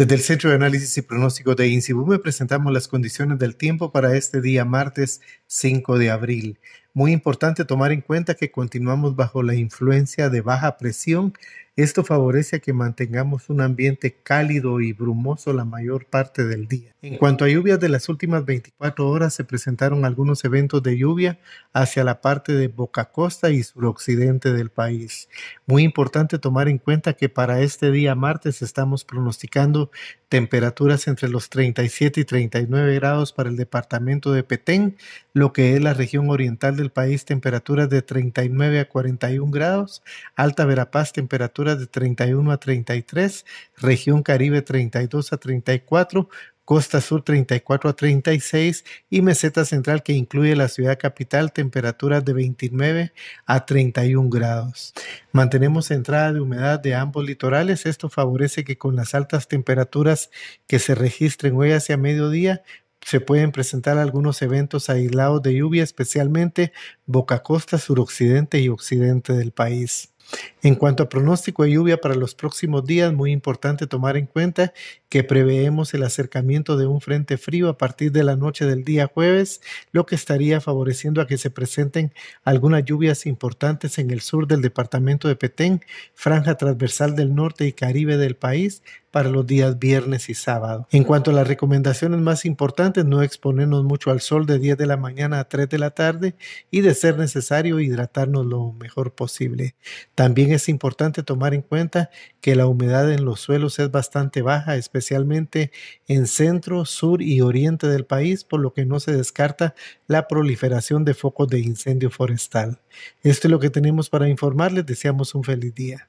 Desde el Centro de Análisis y Pronóstico de INSIBUME presentamos las condiciones del tiempo para este día martes 5 de abril. Muy importante tomar en cuenta que continuamos bajo la influencia de baja presión. Esto favorece a que mantengamos un ambiente cálido y brumoso la mayor parte del día. En cuanto a lluvias de las últimas 24 horas, se presentaron algunos eventos de lluvia hacia la parte de Boca Costa y suroccidente del país. Muy importante tomar en cuenta que para este día martes estamos pronosticando temperaturas entre los 37 y 39 grados para el departamento de Petén, lo que es la región oriental del país temperaturas de 39 a 41 grados, Alta Verapaz temperaturas de 31 a 33, región Caribe 32 a 34, costa sur 34 a 36 y meseta central que incluye la ciudad capital, temperaturas de 29 a 31 grados. Mantenemos entrada de humedad de ambos litorales, esto favorece que con las altas temperaturas que se registren hoy hacia mediodía se pueden presentar algunos eventos aislados de lluvia, especialmente Boca Costa, suroccidente y occidente del país. En cuanto a pronóstico de lluvia para los próximos días, muy importante tomar en cuenta que preveemos el acercamiento de un frente frío a partir de la noche del día jueves, lo que estaría favoreciendo a que se presenten algunas lluvias importantes en el sur del departamento de Petén, franja transversal del norte y caribe del país, para los días viernes y sábado. En cuanto a las recomendaciones más importantes, no exponernos mucho al sol de 10 de la mañana a 3 de la tarde y de ser necesario hidratarnos lo mejor posible. También es importante tomar en cuenta que la humedad en los suelos es bastante baja, especialmente en centro, sur y oriente del país, por lo que no se descarta la proliferación de focos de incendio forestal. Esto es lo que tenemos para informarles. Deseamos un feliz día.